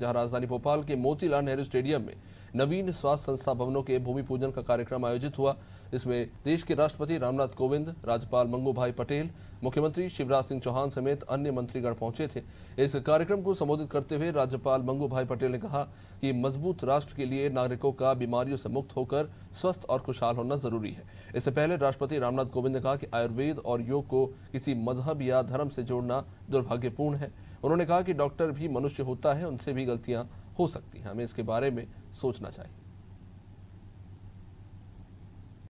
जहां राजधानी भोपाल के मोतीलाल नेहरू स्टेडियम में नवीन स्वास्थ्य संस्था भवनों के भूमि पूजन का कार्यक्रम आयोजित हुआ इसमें देश के राष्ट्रपति रामनाथ कोविंद राज्यपाल मंगू भाई पटेल मुख्यमंत्री शिवराज सिंह चौहान समेत अन्य मंत्रीगण पहुंचे थे इस कार्यक्रम को संबोधित करते हुए राज्यपाल मंगू भाई पटेल ने कहा कि मजबूत राष्ट्र के लिए नागरिकों का बीमारियों से मुक्त होकर स्वस्थ और खुशहाल होना जरूरी है इससे पहले राष्ट्रपति रामनाथ कोविंद ने कहा कि आयुर्वेद और योग को किसी मजहब या धर्म से जोड़ना दुर्भाग्यपूर्ण है उन्होंने कहा कि डॉक्टर भी मनुष्य होता है उनसे भी गलतियां हो सकती हैं हमें इसके बारे में सोचना चाहिए